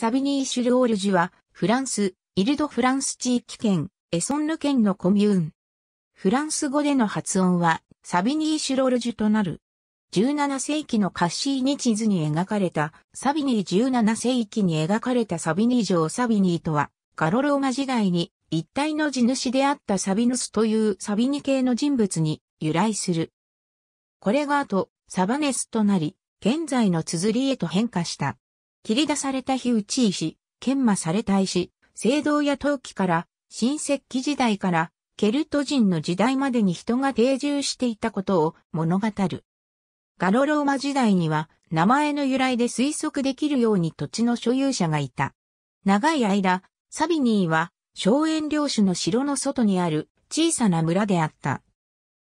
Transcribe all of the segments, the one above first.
サビニー・シュルオールジュは、フランス、イルド・フランス地域圏、エソンヌ県のコミューン。フランス語での発音は、サビニー・シュロールジュとなる。17世紀のカッシーニ地図に描かれた、サビニー17世紀に描かれたサビニー城サビニーとは、ガロローマ時代に一体の地主であったサビヌスというサビニ系の人物に由来する。これが後、サバネスとなり、現在の綴りへと変化した。切り出された火打ち石、研磨された石、青銅や陶器から、新石器時代から、ケルト人の時代までに人が定住していたことを物語る。ガロローマ時代には、名前の由来で推測できるように土地の所有者がいた。長い間、サビニーは、荘園領主の城の外にある小さな村であった。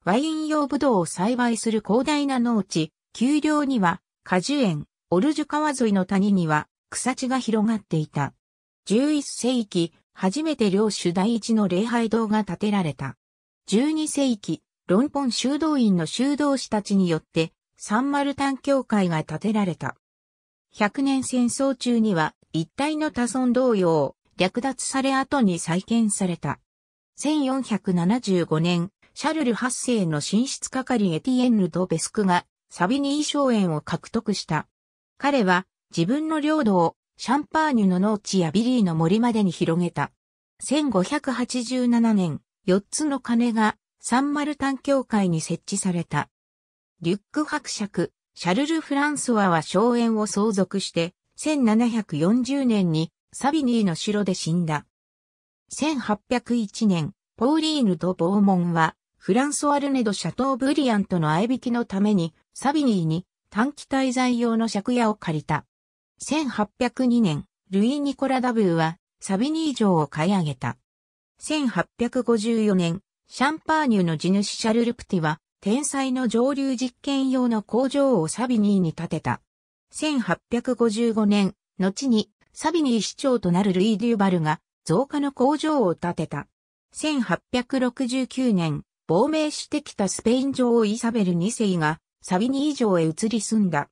ワイン用ブドウを栽培する広大な農地、丘陵には果樹園、オルジュ川沿いの谷には草地が広がっていた。11世紀、初めて領主第一の礼拝堂が建てられた。12世紀、論本修道院の修道士たちによって、サンマルタン教会が建てられた。100年戦争中には、一帯の多村同様、略奪され後に再建された。1475年、シャルル8世の寝室係エティエンヌ・ド・ベスクが、サビニー荘園を獲得した。彼は自分の領土をシャンパーニュの農地やビリーの森までに広げた。1587年、4つの鐘がサンマルタン教会に設置された。リュック伯爵、シャルル・フランソワは荘園を相続して、1740年にサビニーの城で死んだ。1801年、ポーリーヌ・とボーモンは、フランソワルネド・シャトー・ブリアンとの相引きのために、サビニーに短期滞在用の借家を借りた。1802年、ルイ・ニコラ・ダブーはサビニー城を買い上げた。1854年、シャンパーニュの地主シャルルプティは、天才の上流実験用の工場をサビニーに建てた。1855年、後にサビニー市長となるルイ・デューバルが増加の工場を建てた。1869年、亡命してきたスペイン女王イサベル2世がサビニ以上へ移り住んだ。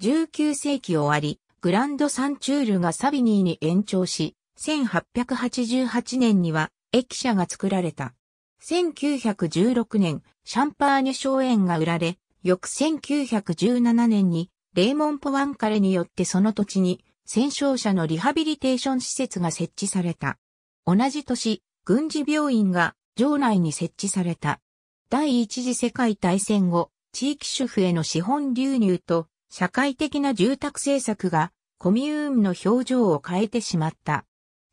19世紀終わり、グランドサンチュールがサビニーに延長し、1888年には駅舎が作られた。1916年、シャンパーニュ荘園が売られ、翌1917年にレーモン・ポワンカレによってその土地に戦勝者のリハビリテーション施設が設置された。同じ年、軍事病院が城内に設置された。第一次世界大戦後、地域主婦への資本流入と社会的な住宅政策がコミューンの表情を変えてしまった。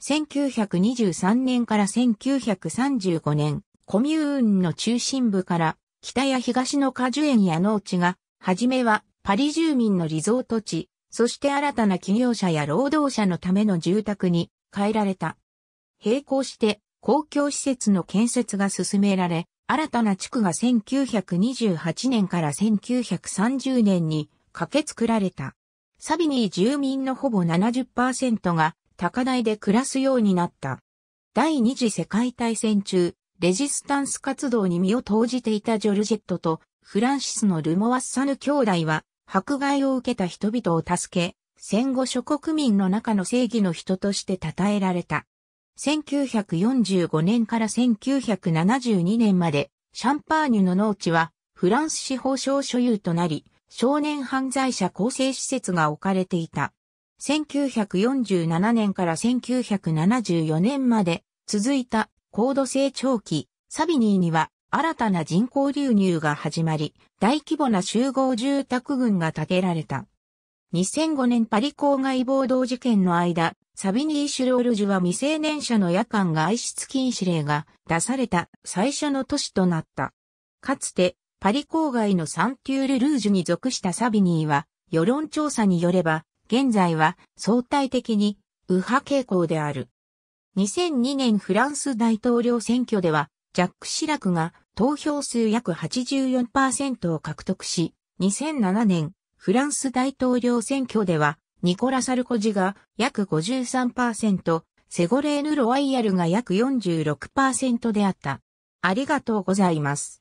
1923年から1935年、コミューンの中心部から北や東の果樹園や農地が、はじめはパリ住民のリゾート地、そして新たな企業者や労働者のための住宅に変えられた。並行して公共施設の建設が進められ、新たな地区が1928年から1930年に駆け作られた。サビニー住民のほぼ70%が高台で暮らすようになった。第二次世界大戦中、レジスタンス活動に身を投じていたジョルジェットとフランシスのルモワッサヌ兄弟は迫害を受けた人々を助け、戦後諸国民の中の正義の人として称えられた。1945年から1972年まで、シャンパーニュの農地は、フランス司法省所有となり、少年犯罪者構成施設が置かれていた。1947年から1974年まで続いた高度成長期、サビニーには新たな人口流入が始まり、大規模な集合住宅群が建てられた。2005年パリ郊外暴動事件の間、サビニー・シュロールジュは未成年者の夜間外出禁止令が出された最初の都市となった。かつて、パリ郊外のサンテュール・ルージュに属したサビニーは、世論調査によれば、現在は相対的に右派傾向である。2002年フランス大統領選挙では、ジャック・シラクが投票数約84%を獲得し、2007年フランス大統領選挙では、ニコラ・サルコジが約53%、セゴレーヌ・ロワイヤルが約46%であった。ありがとうございます。